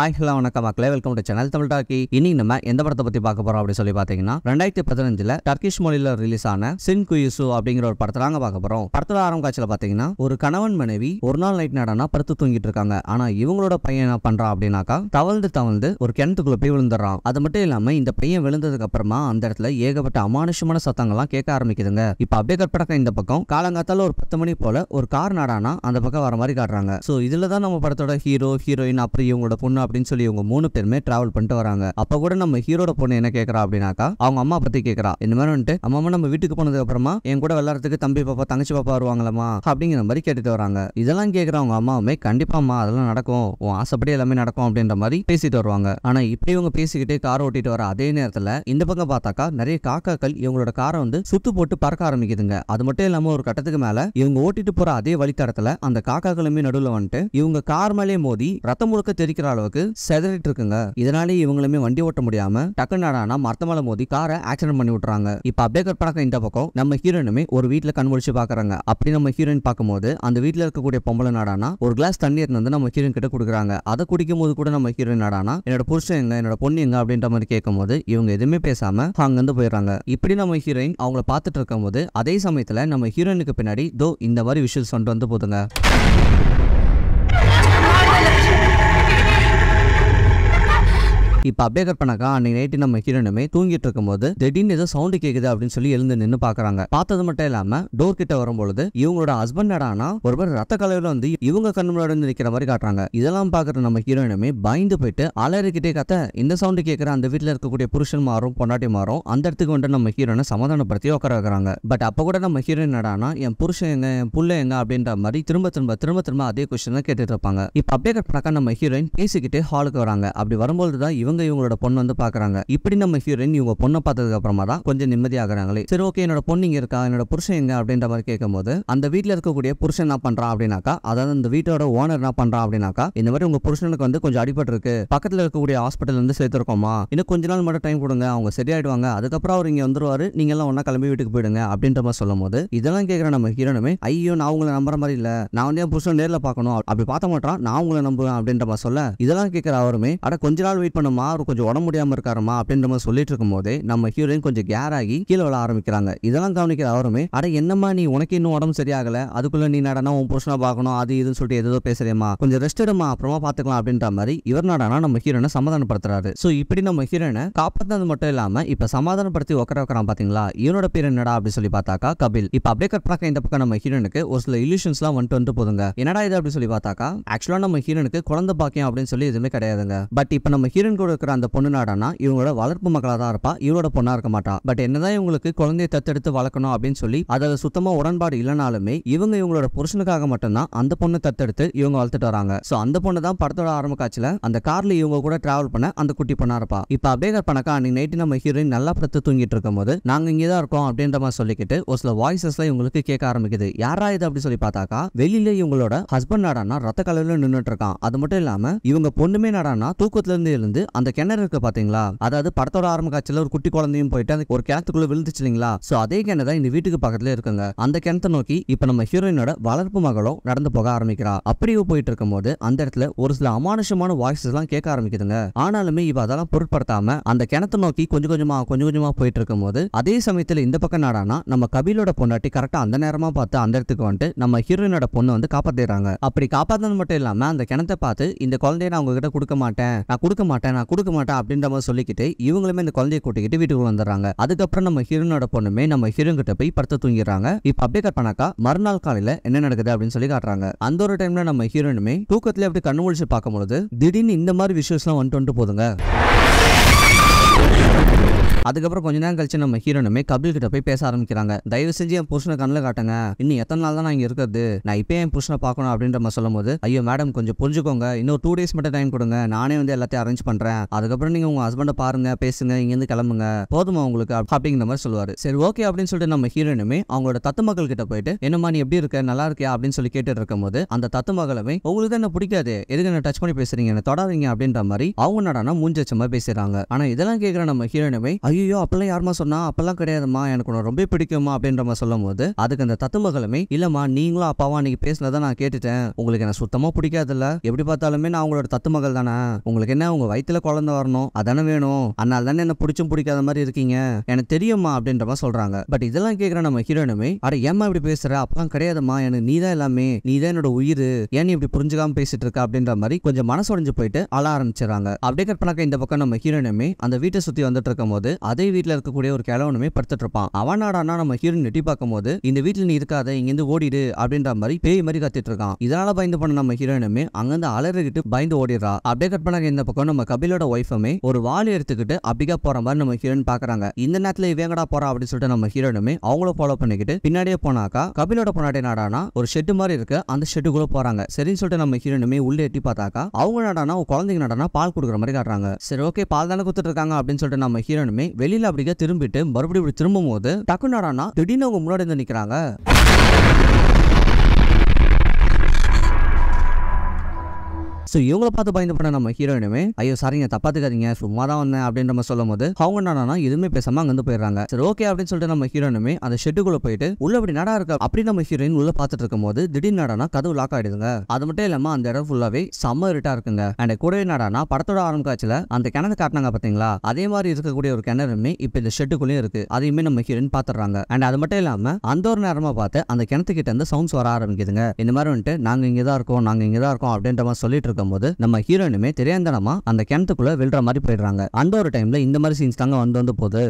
ஆய் ஹலோ வணக்கம் மக்களே welcome to channel Tamil talkie இனி நம்ம எந்த படத்தை பத்தி பார்க்க போறோம் அப்படின்னு சொல்லி பாத்தீங்கன்னா ரெண்டாயிரத்தி பதினஞ்சுல டர்கிஷ் மொழியில ரிலீஸ் ஆன சின் குயூசு அப்படிங்கிற ஒரு படத்தை நாங்க பார்க்க போறோம் படத்துல ஆரம்ப காட்சியில பாத்தீங்கன்னா ஒரு கணவன் மனைவி ஒரு நாள் நைட் நடனா படுத்து தூங்கிட்டு இருக்காங்க ஆனா இவங்களோட பையன் என்ன பண்றான் அப்படின்னாக்கா தவழ்ந்து தவழ்ந்து ஒரு கிணத்துக்குள்ள போய் விழுந்துடுறான் அது மட்டும் இல்லாம இந்த பையன் விழுந்ததுக்கு அப்புறமா அந்த இடத்துல ஏகப்பட்ட அமானுஷமான சத்தங்கள்லாம் கேட்க ஆரம்பிக்குதுங்க இப்ப அப்படியே கற்படக்க இந்த பக்கம் காலங்காத்தால ஒரு பத்து மணி போல ஒரு கார் நடானா அந்த பக்கம் வர மாதிரி காட்டுறாங்க சோ இதுல தான் நம்ம படத்தோட ஹீரோ ஹீரோயின் அப்புறம் இவங்களோட பொண்ணு போகணும் அப்படின்னு சொல்லி இவங்க மூணு பேருமே டிராவல் பண்ணிட்டு வராங்க அப்ப கூட நம்ம ஹீரோட பொண்ணு என்ன கேக்குறா அப்படின்னாக்கா அவங்க அம்மா பத்தி கேக்குறா இந்த மாதிரி வந்துட்டு அம்மா நம்ம வீட்டுக்கு போனதுக்கு அப்புறமா என் கூட விளையாடுறதுக்கு தம்பி பாப்பா தங்கச்சி பாப்பா வருவாங்களா அப்படிங்கிற மாதிரி கேட்டுட்டு வராங்க இதெல்லாம் கேட்கற அவங்க அம்மாவுமே கண்டிப்பாமா அதெல்லாம் நடக்கும் உன் ஆசைப்படி எல்லாமே நடக்கும் அப்படின்ற மாதிரி பேசிட்டு வருவாங்க ஆனா இப்படி இவங்க பேசிக்கிட்டே கார் ஓட்டிட்டு வர அதே நேரத்துல இந்த பக்கம் பார்த்தாக்கா நிறைய காக்காக்கள் இவங்களோட காரை வந்து சுத்து போட்டு பறக்க ஆரம்பிக்குதுங்க அது மட்டும் இல்லாம ஒரு கட்டத்துக்கு மேல இவங்க ஓட்டிட்டு போற அதே வழித்தடத்துல அந்த காக்காக்களுமே நடுவில் வந்துட்டு இவங்க கார் மேலே மோதி ரத்தம் முழுக்க தெரிக்கிற அளவுக்கு அளவுக்கு செதறிட்டு இருக்குங்க இதனாலே இவங்களுமே வண்டி ஓட்ட முடியாம டக்கு நாடானா மரத்தமலை மோதி காரை ஆக்சிடென்ட் பண்ணி விட்டுறாங்க இப்ப அப்டேக்கர் படக்கம் இந்த பக்கம் நம்ம ஹீரோனுமே ஒரு வீட்டுல கண்முழிச்சு பாக்குறாங்க அப்படி நம்ம ஹீரோயின் பார்க்கும்போது அந்த வீட்டுல இருக்கக்கூடிய பொம்பளை நாடானா ஒரு கிளாஸ் தண்ணீர் வந்து நம்ம ஹீரோயின் கிட்ட கொடுக்குறாங்க அதை குடிக்கும் போது கூட நம்ம ஹீரோயின் நாடானா என்னோட புருஷன் எங்க என்னோட பொண்ணு எங்க அப்படின்ற மாதிரி கேட்கும் போது இவங்க எதுவுமே பேசாம அங்கிருந்து போயிடுறாங்க இப்படி நம்ம ஹீரோயின் அவங்கள பார்த்துட்டு இருக்கும் போது அதே சமயத்துல நம்ம ஹீரோயினுக்கு பின்னாடி தோ இந்த மாதிரி விஷயம் கொண்டு வந்து போதுங்க இப்போ அப்படியே கற்பனாக்கா அன்னைக்கு நைட்டு நம்ம ஹீரோனுமே தூங்கிட்டு போது திடீர்னு ஏதோ சவுண்டு கேட்குது அப்படின்னு சொல்லி எழுந்து நின்று பாக்குறாங்க பார்த்தது மட்டும் இல்லாம டோர் கிட்ட வரும்பொழுது இவங்களோட ஹஸ்பண்ட் ஒரு பேர் ரத்த கலவையில வந்து இவங்க கண்ணு முன்னாடி நிற்கிற மாதிரி காட்டுறாங்க இதெல்லாம் பாக்குற நம்ம ஹீரோயினுமே பயந்து போயிட்டு அலறிக்கிட்டே கத்த இந்த சவுண்டு கேட்கிற அந்த வீட்டில் இருக்கக்கூடிய புருஷன் மாறும் பொண்டாட்டி மாறும் அந்த இடத்துக்கு வந்து நம்ம ஹீரோனை சமாதானப்படுத்தி உட்கார வைக்கிறாங்க பட் அப்போ கூட நம்ம ஹீரோயின் என்னடானா என் புருஷன் எங்க என் புள்ள எங்க அப்படின்ற மாதிரி திரும்ப திரும்ப திரும்ப திரும்ப அதே கொஸ்டின் கேட்டுட்டு இருப்பாங்க இப்போ அப்படியே கற்பனாக்கா நம்ம ஹீரோயின் பேசிக்கிட்டே ஹாலுக்கு வராங்க அப்படி வரும்போது தான் இவங்க இவங்க இவங்களோட பொண்ணு வந்து பாக்குறாங்க இப்படி நம்ம ஹீரோயின் இவங்க பொண்ணை பார்த்ததுக்கு அப்புறமா தான் கொஞ்சம் நிம்மதியாகிறாங்களே சரி ஓகே என்னோட பொண்ணு இங்க இருக்கா என்னோட புருஷன் எங்க அப்படின்ற மாதிரி கேட்கும்போது அந்த வீட்டுல இருக்கக்கூடிய புருஷன் என்ன பண்றான் அப்படின்னாக்கா அதாவது அந்த வீட்டோட ஓனர் என்ன பண்றான் அப்படின்னாக்கா இந்த மாதிரி உங்க புருஷனுக்கு வந்து கொஞ்சம் அடிபட்டு இருக்கு பக்கத்துல இருக்கக்கூடிய ஹாஸ்பிட்டல் வந்து சேர்த்திருக்கோமா இன்னும் கொஞ்ச நாள் மட்டும் டைம் கொடுங்க அவங்க சரியாயிடுவாங்க அதுக்கப்புறம் அவர் இங்க வந்துருவாரு நீங்க எல்லாம் ஒன்னா கிளம்பி வீட்டுக்கு போயிடுங்க அப்படின்ற மாதிரி சொல்லும் போது இதெல்லாம் கேட்கிற நம்ம ஹீரோனுமே ஐயோ நான் உங்களை நம்புற மாதிரி இல்ல நான் வந்து என் புருஷன் நேரில் பாக்கணும் அப்படி பார்த்த மாட்டான் நான் உங்களை நம்புவேன் அப்படின்ற மாதிரி சொல்ல இதெல்லாம் கேட்கிற அவருமே அட கொஞ்ச நாள் வெயிட் பண்ணுமா இருக்காரம்மா அவர் கொஞ்சம் உடம்பு முடியாமல் இருக்காரம்மா அப்படின்ற மாதிரி சொல்லிட்டு இருக்கும் போதே நம்ம ஹீரோயின் கொஞ்சம் கேர் ஆகி கீழே விழ ஆரம்பிக்கிறாங்க இதெல்லாம் கவனிக்கிற அவருமே அட என்னம்மா நீ உனக்கு இன்னும் உடம்பு சரியாகல அதுக்குள்ள நீ நடனா உன் புருஷனை பார்க்கணும் அது இதுன்னு சொல்லிட்டு எதோ பேசுறேம்மா கொஞ்சம் ரெஸ்ட் எடுமா அப்புறமா பாத்துக்கலாம் அப்படின்ற மாதிரி இவர் நடனா நம்ம ஹீரோனை சமாதானப்படுத்துறாரு ஸோ இப்படி நம்ம ஹீரோனை காப்பாற்றது மட்டும் இல்லாம இப்ப சமாதானப்படுத்தி உக்கர உக்கறான் பாத்தீங்களா இவனோட பேர் என்னடா அப்படின்னு சொல்லி பார்த்தாக்கா கபில் இப்ப அப்படியே கட் இந்த பக்கம் நம்ம ஹீரோனுக்கு ஒரு சில இல்யூஷன்ஸ் எல்லாம் வந்துட்டு வந்து போதுங்க என்னடா இது அப்படின்னு சொல்லி பார்த்தாக்கா ஆக்சுவலா நம்ம ஹீரோனுக்கு குழந்தை பாக்கியம் அப்படின்னு சொல்லி எதுவுமே கிடையாதுங்க பட் இப்ப நம்ம ஹீரோன் கூட இருக்கிற அந்த பொண்ணு நாடானா இவங்களோட வளர்ப்பு மக்களாக தான் இருப்பா இவரோட பொண்ணா இருக்க மாட்டா பட் என்னதான் இவங்களுக்கு குழந்தைய தத்தெடுத்து வளர்க்கணும் அப்படின்னு சொல்லி அதில் சுத்தமா உடன்பாடு இல்லைனாலுமே இவங்க இவங்களோட புருஷனுக்காக மட்டும்தான் அந்த பொண்ணை தத்தெடுத்து இவங்க வளர்த்துட்டு வராங்க சோ அந்த பொண்ணு தான் படத்தோட ஆரம்ப காட்சியில அந்த கார்ல இவங்க கூட டிராவல் பண்ண அந்த குட்டி பொண்ணா இருப்பா இப்ப அபேகர் பணக்கா அன்னைக்கு நைட்டு நம்ம ஹீரோயின் நல்லா படுத்து தூங்கிட்டு இருக்கும் போது நாங்க இங்கேதான் இருக்கோம் அப்படின்ற மாதிரி சொல்லிக்கிட்டு ஒரு சில வாய்ஸஸ் இவங்களுக்கு கேட்க ஆரம்பிக்குது யாரா இது அப்படி சொல்லி பார்த்தாக்கா வெளியில இவங்களோட ஹஸ்பண்ட் நாடானா ரத்த கலையில நின்றுட்டு இருக்கான் அது மட்டும் இல்லாம இவங்க பொண்ணுமே நாடானா தூக்கத்துல இருந்து அந்த கிணறு இருக்கு பாத்தீங்களா அதாவது படத்தோட ஆரம்ப காட்சியில ஒரு குட்டி குழந்தையும் போயிட்டு ஒரு கிணத்துக்குள்ள விழுந்துச்சு இல்லைங்களா சோ அதே கிணறு தான் இந்த வீட்டுக்கு பக்கத்துல இருக்குங்க அந்த கிணத்தை நோக்கி இப்ப நம்ம ஹீரோயினோட வளர்ப்பு மகளும் நடந்து போக ஆரம்பிக்கிறா அப்படியே போயிட்டு இருக்கும்போது அந்த இடத்துல ஒரு சில அமானுஷமான வாய்ஸஸ் எல்லாம் கேட்க ஆரம்பிக்குதுங்க ஆனாலுமே இவ அதெல்லாம் பொருட்படுத்தாம அந்த கிணத்தை நோக்கி கொஞ்சம் கொஞ்சமா கொஞ்சம் கொஞ்சமா போயிட்டு இருக்கும்போது அதே சமயத்துல இந்த பக்கம் நாடானா நம்ம கபிலோட பொண்டாட்டி கரெக்டா அந்த நேரமா பார்த்து அந்த இடத்துக்கு வந்துட்டு நம்ம ஹீரோயினோட பொண்ணு வந்து காப்பாத்திடுறாங்க அப்படி காப்பாத்தது மட்டும் இல்லாம அந்த கிணத்தை பார்த்து இந்த குழந்தைய நான் உங்ககிட்ட கொடுக்க மாட்டேன் நான் கொடுக்க மாட்டேன் நான் கொடுக்க மாட்டா அப்படின்ற மாதிரி சொல்லிக்கிட்டு இவங்களுமே இந்த குழந்தைய கூட்டிக்கிட்டு வீட்டுக்கு வந்துடுறாங்க அதுக்கப்புறம் நம்ம ஹீரோனோட பொண்ணுமே நம்ம ஹீரோன் கிட்ட போய் படுத்து தூங்கிடுறாங்க இப்ப அப்படியே கட் பண்ணாக்கா மறுநாள் காலையில என்ன நடக்குது அப்படின்னு சொல்லி காட்டுறாங்க அந்த ஒரு டைம்ல நம்ம ஹீரோனுமே தூக்கத்துல அப்படி கண்ணு ஒழிச்சு பார்க்கும்போது திடீர்னு இந்த மாதிரி விஷயம்ஸ்லாம் வந்துட்டு வந்துட்டு போதுங்க அதுக்கப்புறம் கொஞ்ச நேரம் கழிச்சு நம்ம ஹீரோனுமே கபில் கிட்ட போய் பேச ஆரம்பிக்கிறாங்க தயவு செஞ்சு என் புருஷனை கண்ணில் காட்டுங்க இன்னும் எத்தனை நாள் தான் நான் இங்கே இருக்கிறது நான் இப்போ என் புருஷனை பார்க்கணும் அப்படின்ற மாதிரி சொல்லும் போது ஐயோ மேடம் கொஞ்சம் புரிஞ்சுக்கோங்க இன்னும் டூ டேஸ் மட்டும் டைம் கொடுங்க நானே வந்து எல்லாத்தையும் அரேஞ்ச் பண்ணுறேன் அதுக்கப்புறம் நீங்கள் உங்கள் ஹஸ்பண்டை பாருங்க பேசுங்க இங்கேருந்து கிளம்புங்க போதுமா உங்களுக்கு அப்படிங்கிற மாதிரி சொல்லுவார் சரி ஓகே அப்படின்னு சொல்லிட்டு நம்ம ஹீரோனுமே அவங்களோட தத்து மக்கள் கிட்ட போயிட்டு என்னம்மா நீ எப்படி இருக்க நல்லா இருக்கியா அப்படின்னு சொல்லி கேட்டுட்டு இருக்கும் போது அந்த தத்து மகளவை உங்களுக்கு என்ன பிடிக்காது எதுக்கு என்ன டச் பண்ணி பேசுறீங்க என்ன தொடாதீங்க அப்படின்ற மாதிரி அவங்க என்னடானா மூஞ்சி வச்ச மாதிரி பேசுறாங்க ஆனா இதெல்லாம் கேட்குற நம்ம ஹீரோனுமே ஐயோ அப்பெல்லாம் யாருமா சொன்னா அப்பெல்லாம் கிடையாதுமா எனக்கு ரொம்ப பிடிக்குமா அப்படின்ற மாதிரி சொல்லும் போது அதுக்கு அந்த தத்துமகளுமே இல்லம்மா நீங்களும் அப்பாவா அன்னைக்கு பேசினதை நான் கேட்டுட்டேன் உங்களுக்கு எனக்கு சுத்தமா பிடிக்காதுல்ல எப்படி பார்த்தாலுமே நான் உங்களோட தத்துமகள் தானே உங்களுக்கு என்ன உங்க வயிற்றுல குழந்தை வரணும் அதானே வேணும் அதனால தானே என்ன பிடிச்சும் பிடிக்காத மாதிரி இருக்கீங்க எனக்கு தெரியுமா அப்படின்ற மாதிரி சொல்றாங்க பட் இதெல்லாம் கேட்குற நம்ம ஹீரோனுமே அட ஏமா இப்படி பேசுற அப்பெல்லாம் கிடையாதுமா எனக்கு நீ தான் எல்லாமே நீ தான் என்னோட உயிர் ஏன் நீ இப்படி புரிஞ்சுக்காம பேசிட்டு இருக்க அப்படின்ற மாதிரி கொஞ்சம் மனசு உடஞ்சு போயிட்டு அழ ஆரம்பிச்சிடறாங்க அப்படியே கற்பனாக்க இந்த பக்கம் நம்ம ஹீரோனுமே அந்த வீட்டை சுத்தி வந்துட்டு இருக்கும் போது அதே வீட்டில் இருக்கக்கூடிய ஒரு கிழவனுமே படுத்துட்டு இருப்பான் அவனாடானா நம்ம ஹீரோன் நெட்டி பார்க்கும் போது இந்த வீட்டில் நீ இருக்காத இங்கிருந்து ஓடிடு அப்படின்ற மாதிரி பேய் மாதிரி கத்திட்டு இருக்கான் இதனால பயந்து பண்ண நம்ம ஹீரோயினுமே அங்கிருந்து அலறிக்கிட்டு பயந்து ஓடிடுறா அப்படியே கட் பண்ண இந்த பக்கம் நம்ம கபிலோட ஒய்ஃபுமே ஒரு வாலி எடுத்துக்கிட்டு அப்படிக்கா போற மாதிரி நம்ம ஹீரோயின் பாக்குறாங்க இந்த நேரத்தில் இவங்கடா போறா அப்படின்னு சொல்லிட்டு நம்ம ஹீரோயினுமே அவங்கள ஃபாலோ பண்ணிக்கிட்டு பின்னாடியே போனாக்கா கபிலோட பொன்னாடி நாடானா ஒரு ஷெட்டு மாதிரி இருக்கு அந்த ஷெட்டுக்குள்ள போறாங்க சரின்னு சொல்லிட்டு நம்ம ஹீரோயினுமே உள்ளே எட்டி பார்த்தாக்கா அவங்க நாடானா குழந்தைங்க நாடானா பால் கொடுக்குற மாதிரி காட்டுறாங்க சரி ஓகே பால் தானே கொடுத்துட்டு இருக்காங்க அப்படின்னு சொல்லிட்டு நம்ம ஹீரோயினுமே வெளியில அப்படியே திரும்பிட்டு மறுபடியும் திரும்பும் போது டக்குனாரானா திடீர்னு அவங்க முன்னாடி வந்து நிக்கிறாங்க ஸோ இவங்கள பார்த்து பயந்து பண்ண நம்ம ஹீரோயினுமே ஐயோ சாரிங்க தப்பாத்துக்காதீங்க சும்மா தான் வந்தேன் அப்படின்ற மாதிரி சொல்லும் போது அவங்க என்னன்னா எதுவுமே பேசாம வந்து போயிடுறாங்க சரி ஓகே அப்படின்னு சொல்லிட்டு நம்ம ஹீரோயினுமே அந்த ஷெட்டுக்குள்ள போயிட்டு உள்ள அப்படி நடா இருக்கா அப்படி நம்ம ஹீரோயின் உள்ள பார்த்துட்டு இருக்கும் போது திடீர் நடனா கதவு லாக் ஆயிடுதுங்க அது மட்டும் இல்லாம அந்த இடம் ஃபுல்லாவே செம்ம இருட்டா இருக்குங்க அண்ட் கூடவே நடனா படத்தோட ஆரம்ப காட்சியில அந்த கிணறு காட்டினாங்க பாத்தீங்களா அதே மாதிரி இருக்கக்கூடிய ஒரு கிணறுமே இப்ப இந்த ஷெட்டுக்குள்ளேயும் இருக்கு அதையுமே நம்ம ஹீரோயின் பாத்துறாங்க அண்ட் அது மட்டும் இல்லாம அந்த ஒரு நேரமா பார்த்து அந்த கிணத்துக்கிட்ட இருந்து சவுண்ட்ஸ் வர ஆரம்பிக்குதுங்க இந்த மாதிரி வந்துட்டு நாங்க இங்க தான் இருக்கோம் நாங்க இங்க தான் இருக்கோம் அப்படின்ற மாதிரி சொல்லிட்டு இருக்கோம் போது நம்ம ஹீரோயினுமே திரையந்தனமா அந்த கிணத்துக்குள்ள விழுற மாதிரி போயிடுறாங்க அந்த ஒரு டைம்ல இந்த மாதிரி சீன்ஸ் தாங்க வந்து வந்து போகுது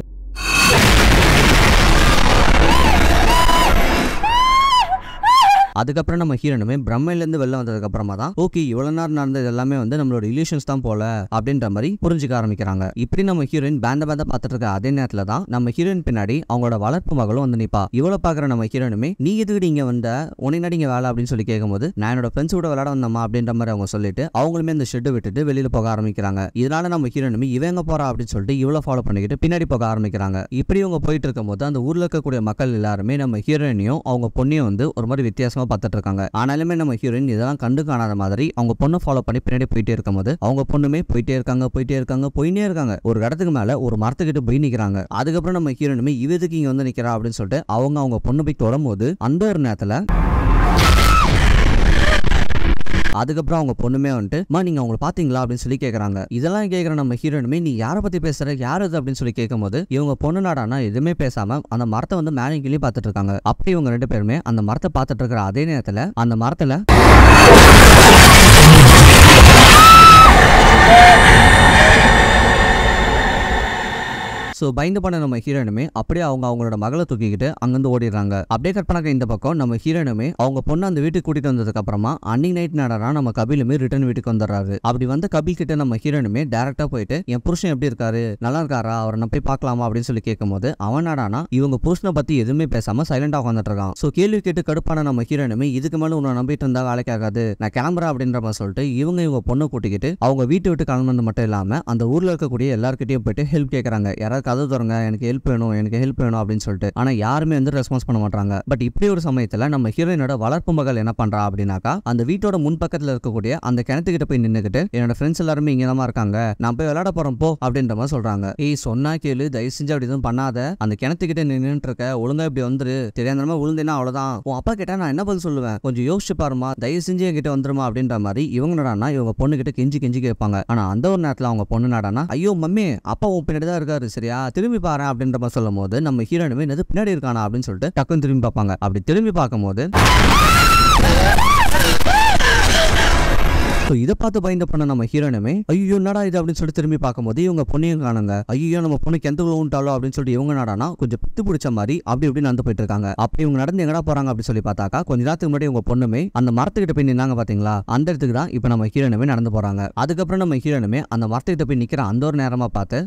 அதுக்கப்புறம் நம்ம ஹீரோனுமே பிரம்மையிலேருந்து வெளில வந்ததுக்கு அப்புறமா தான் ஓகே இவ்வளவு நேரம் நடந்தது எல்லாமே வந்து நம்மளோட இலியூஷன்ஸ் தான் போல அப்படின்ற மாதிரி புரிஞ்சுக்க ஆரம்பிக்கிறாங்க இப்படி நம்ம ஹீரோயின் பேந்த பேந்த பார்த்துட்டு இருக்க அதே நேரத்தில் தான் நம்ம ஹீரோயின் பின்னாடி அவங்களோட வளர்ப்பு மகளும் வந்து நிப்பா இவ்வளோ பாக்குற நம்ம ஹீரோனுமே நீ எதுக்கு இங்கே வந்த உன்னை நடிங்க வேலை அப்படின்னு சொல்லி கேட்கும்போது நான் என்னோட கூட விளையாட வந்தோம்மா அப்படின்ற மாதிரி அவங்க சொல்லிட்டு அவங்களுமே அந்த ஷெட்டு விட்டுட்டு வெளியில போக ஆரம்பிக்கிறாங்க இதனால நம்ம ஹீரோனுமே இவங்க போறா அப்படின்னு சொல்லிட்டு இவ்வளோ ஃபாலோ பண்ணிக்கிட்டு பின்னாடி போக ஆரம்பிக்கிறாங்க இப்படி இவங்க போயிட்டு இருக்கும் போது அந்த ஊர்ல இருக்கக்கூடிய மக்கள் எல்லாருமே நம்ம ஹீரோயினையும் அவங்க பொண்ணையும் வந்து ஒரு மாதிரி வித்தியாசம் சந்தோஷமா பார்த்துட்டு இருக்காங்க ஆனாலுமே நம்ம ஹீரோயின் இதெல்லாம் கண்டு காணாத மாதிரி அவங்க பொண்ணை ஃபாலோ பண்ணி பின்னாடி போயிட்டே இருக்கும் போது அவங்க பொண்ணுமே போயிட்டே இருக்காங்க போயிட்டே இருக்காங்க போயினே இருக்காங்க ஒரு இடத்துக்கு மேல ஒரு மரத்துக்கிட்ட போய் நிக்கிறாங்க அதுக்கப்புறம் நம்ம ஹீரோயினுமே இவதுக்கு இங்க வந்து நிக்கிறா அப்படின்னு சொல்லிட்டு அவங்க அவங்க பொண்ணு போய் தொடரும் போது அந்த ஒரு நேரத்துல அதுக்கப்புறம் அவங்க பொண்ணுமே வந்துட்டு மா நீங்க அவங்களை பாத்தீங்களா அப்படின்னு சொல்லி கேக்குறாங்க இதெல்லாம் கேக்குற நம்ம ஹீரோனுமே நீ யாரை பத்தி பேசுற யார் அப்படின்னு சொல்லி கேட்கும்போது இவங்க பொண்ணு நாடானா எதுவுமே பேசாம அந்த மரத்தை வந்து மேலே கிளி பார்த்துட்டு இருக்காங்க அப்படி இவங்க ரெண்டு பேருமே அந்த மரத்தை பாத்துட்டு இருக்கிற அதே நேரத்துல அந்த மரத்துல ஸோ பயந்து பண்ண நம்ம ஹீரோயினுமே அப்படியே அவங்க அவங்களோட மகளை தூக்கிக்கிட்டு அங்கேருந்து ஓடிடுறாங்க அப்படியே கட் பண்ணாக்க இந்த பக்கம் நம்ம ஹீரோயினுமே அவங்க பொண்ணு அந்த வீட்டுக்கு கூட்டிட்டு வந்ததுக்கப்புறமா அன்னிங் நைட் நடனா நம்ம கபிலுமே ரிட்டர்ன் வீட்டுக்கு வந்துடுறாரு அப்படி வந்து கபில் கிட்ட நம்ம ஹீரோயினுமே டேரக்டா போயிட்டு என் புருஷன் எப்படி இருக்காரு நல்லா இருக்காரா அவரை நான் போய் பார்க்கலாமா அப்படின்னு சொல்லி கேட்கும்போது அவன் நாடானா இவங்க புருஷனை பத்தி எதுவுமே பேசாம சைலண்டா உட்காந்துட்டு இருக்கான் ஸோ கேள்வி கேட்டு கடுப்பான நம்ம ஹீரோயினுமே இதுக்கு மேல உன்னை நம்பிட்டு இருந்தா வேலைக்காகாது நான் கிளம்புறேன் அப்படின்ற மாதிரி சொல்லிட்டு இவங்க இவங்க பொண்ணை கூட்டிக்கிட்டு அவங்க வீட்டு விட்டு கிளம்புனது மட்டும் இல்லாம அந்த ஊர்ல இருக்கக்கூடிய எல்லாருக்கிட்டையும் போயிட்டு ஹெல்ப் கேட்கறாங்க யாராவது கதை தொடங்க எனக்கு ஹெல்ப் வேணும் எனக்கு ஹெல்ப் வேணும் அப்படின்னு சொல்லிட்டு ஆனால் யாருமே வந்து ரெஸ்பான்ஸ் பண்ண மாட்டாங்க பட் இப்படி ஒரு சமயத்தில் நம்ம ஹீரோயினோட வளர்ப்பு மகள் என்ன பண்றா அப்படின்னாக்கா அந்த வீட்டோட முன்பக்கத்தில் இருக்கக்கூடிய அந்த கிணத்துக்கிட்ட போய் நின்றுக்கிட்டு என்னோட ஃப்ரெண்ட்ஸ் எல்லாருமே இங்கே தான் இருக்காங்க நான் போய் விளையாட போகிறோம் போ அப்படின்ற மாதிரி சொல்கிறாங்க ஏய் சொன்னா கேளு தயவு செஞ்சு அப்படி எதுவும் பண்ணாத அந்த கிணத்துக்கிட்ட நின்றுட்டு இருக்க ஒழுங்கா இப்படி வந்துரு தெரியாத மாதிரி உளுந்தேனா அவ்வளோதான் உன் அப்பா கேட்டால் நான் என்ன பதில் சொல்லுவேன் கொஞ்சம் யோசிச்சு பாருமா தயவு செஞ்சு என்கிட்ட வந்துருமா அப்படின்ற மாதிரி இவங்க இவங்கடானா இவங்க கிட்ட கெஞ்சி கெஞ்சி கேட்பாங்க ஆனால் அந்த ஒரு நேரத்தில் அவங்க பொண்ணு நாடானா ஐயோ மம்மி அப்பா உன் பின்னாடி தான் இருக்காரு சரியா திரும்பி பாரு அப்படின்ற மாதிரி சொல்லும் போது நம்ம ஹீரோனுமே என்னது பின்னாடி இருக்கானா அப்படின்னு சொல்லிட்டு டக்குன்னு திரும்பி பார்ப்பாங்க அப்படி திரும்பி பார்க்கும் போது இதை பார்த்து பயந்து பண்ண நம்ம ஹீரோனுமே ஐயோ என்னடா இது அப்படின்னு சொல்லிட்டு திரும்பி பார்க்கும்போது இவங்க பொண்ணையும் காணுங்க ஐயோ நம்ம பொண்ணுக்கு எந்த உண்டாலோ அப்படின்னு சொல்லிட்டு இவங்க நடானா கொஞ்சம் பித்து பிடிச்ச மாதிரி அப்படி இப்படி நடந்து போயிட்டு இருக்காங்க அப்ப இவங்க நடந்து எங்கடா போறாங்க அப்படின்னு சொல்லி பார்த்தாக்கா கொஞ்ச நேரத்துக்கு முன்னாடி உங்க பொண்ணுமே அந்த மரத்துக்கிட்ட போய் நின்னாங்க பாத்தீங்களா அந்த இடத்துக்கு தான் இப்போ நம்ம ஹீரோனுமே நடந்து போறாங்க அதுக்கப்புறம் நம்ம ஹீரோனுமே அந்த மரத்துக்கிட்ட போய் நிக்கிற அந்த ஒரு நேரமா பார்த்து